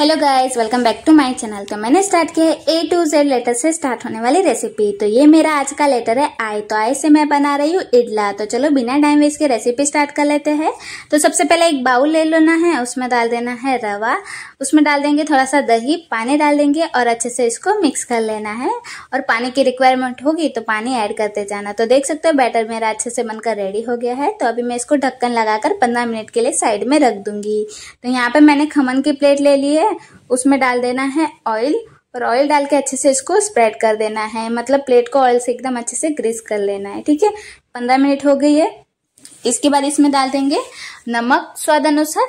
hello guys welcome back to my channel तो मैंने start किया है ए टू जेड लेटर से स्टार्ट होने वाली रेसिपी तो ये मेरा आज का लेटर है आई तो आई से मैं बना रही हूँ इडला तो चलो बिना टाइम वेस्ट के रेसिपी स्टार्ट कर लेते हैं तो सबसे पहले एक बाउल ले लेना है उसमें डाल देना है रवा उसमें डाल देंगे थोड़ा सा दही पानी डाल देंगे और अच्छे से इसको मिक्स कर लेना है और पानी की रिक्वायरमेंट होगी तो पानी ऐड करते जाना तो देख सकते हो बैटर मेरा अच्छे से बनकर रेडी हो गया है तो अभी मैं इसको ढक्कन लगाकर पंद्रह मिनट के लिए साइड में रख दूंगी तो यहाँ पर मैंने खमन की प्लेट ले ली है है उसमें डाल देना है ऑयल और ऑयल डाल के अच्छे से इसको स्प्रेड कर देना है मतलब प्लेट को ऑयल से एकदम अच्छे से ग्रीस कर लेना है ठीक है पंद्रह मिनट हो गई है इसके बाद इसमें डाल देंगे नमक स्वाद अनुसार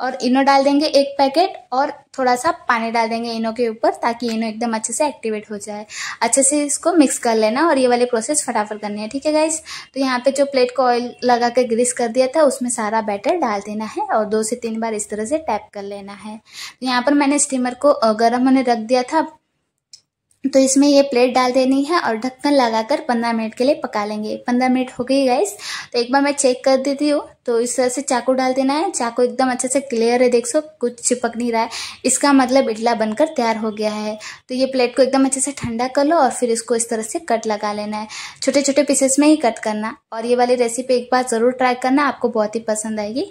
और इनो डाल देंगे एक पैकेट और थोड़ा सा पानी डाल देंगे इनो के ऊपर ताकि इनो एकदम अच्छे से एक्टिवेट हो जाए अच्छे से इसको मिक्स कर लेना और ये वाले प्रोसेस फटाफट करनी है ठीक है गाइस तो यहाँ पे जो प्लेट को ऑयल लगा कर ग्रीस कर दिया था उसमें सारा बैटर डाल देना है और दो से तीन बार इस तरह से टैप कर लेना है तो यहाँ पर मैंने स्टीमर को गर्म होने रख दिया था तो इसमें ये प्लेट डाल देनी है और ढक्कन लगाकर पंद्रह मिनट के लिए पका लेंगे पंद्रह मिनट हो गई गाइस तो एक बार मैं चेक कर देती हूँ तो इस तरह से चाकू डाल देना है चाकू एकदम अच्छे से क्लियर है देख सो कुछ चिपक नहीं रहा है इसका मतलब इडला बनकर तैयार हो गया है तो ये प्लेट को एकदम अच्छे से ठंडा कर लो और फिर इसको इस तरह से कट लगा लेना है छोटे छोटे पीसेस में ही कट करना और ये वाली रेसिपी एक बार ज़रूर ट्राई करना आपको बहुत ही पसंद आएगी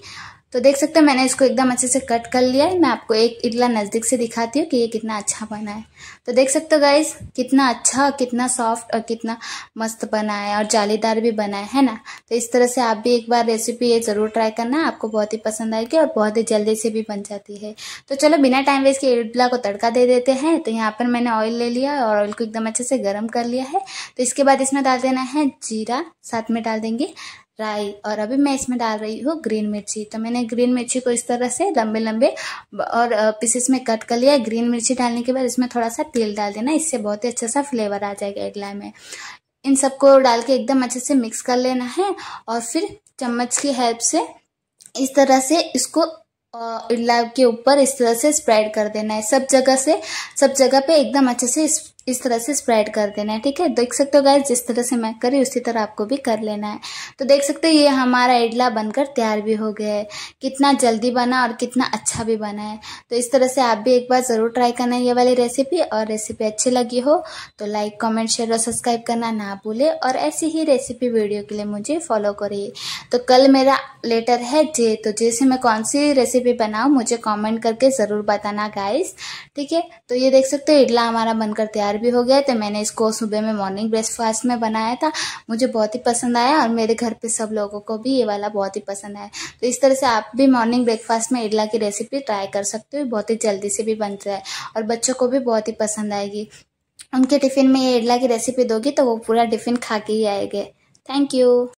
तो देख सकते हैं मैंने इसको एकदम अच्छे से कट कर लिया है मैं आपको एक इडला नज़दीक से दिखाती हूँ कि ये कितना अच्छा बना है तो देख सकते हो गाइज कितना अच्छा कितना सॉफ्ट और कितना मस्त बना है और जालीदार भी बना है है ना तो इस तरह से आप भी एक बार रेसिपी ये ज़रूर ट्राई करना आपको बहुत ही पसंद आएगी और बहुत ही जल्दी से भी बन जाती है तो चलो बिना टाइम वेस्ट के इडला को तड़का दे देते हैं तो यहाँ पर मैंने ऑयल ले लिया और ऑयल को एकदम अच्छे से गर्म कर लिया है तो इसके बाद इसमें डाल देना है जीरा साथ में डाल देंगे राई और अभी मैं इसमें डाल रही हूँ ग्रीन मिर्ची तो मैंने ग्रीन मिर्ची को इस तरह से लंबे लंबे और पीसेस में कट कर लिया ग्रीन मिर्ची डालने के बाद इसमें थोड़ा सा तेल डाल देना इससे बहुत ही अच्छा सा फ्लेवर आ जाएगा इडला में इन सबको डाल के एकदम अच्छे से मिक्स कर लेना है और फिर चम्मच की हेल्प से इस तरह से इसको इडला के ऊपर इस तरह से स्प्रेड कर देना है सब जगह से सब जगह पे एकदम अच्छे से इस तरह से स्प्रेड कर देना है ठीक है देख सकते हो गैस जिस तरह से मैं करी उसी तरह आपको भी कर लेना है तो देख सकते हो ये हमारा इडला बनकर तैयार भी हो गया है कितना जल्दी बना और कितना अच्छा भी बना है तो इस तरह से आप भी एक बार ज़रूर ट्राई करना ये वाली रेसिपी और रेसिपी अच्छी लगी हो तो लाइक कॉमेंट शेयर और सब्सक्राइब करना ना भूले और ऐसी ही रेसिपी वीडियो के लिए मुझे फॉलो करिए तो कल मेरा लेटर है जे तो जे से मैं कौन सी रेसिपी बनाऊँ मुझे कॉमेंट करके ज़रूर बताना गाइस ठीक है तो ये देख सकते हो इडला हमारा बनकर तैयार भी हो गया तो मैंने इसको सुबह में मॉर्निंग ब्रेकफास्ट में बनाया था मुझे बहुत ही पसंद आया और मेरे घर पे सब लोगों को भी ये वाला बहुत ही पसंद आया तो इस तरह से आप भी मॉर्निंग ब्रेकफास्ट में इडला की रेसिपी ट्राई कर सकते हो बहुत ही जल्दी से भी बनता है और बच्चों को भी बहुत ही पसंद आएगी उनके टिफ़िन में ये इडला की रेसिपी दोगी तो वो पूरा टिफ़िन खा के ही आएंगे थैंक यू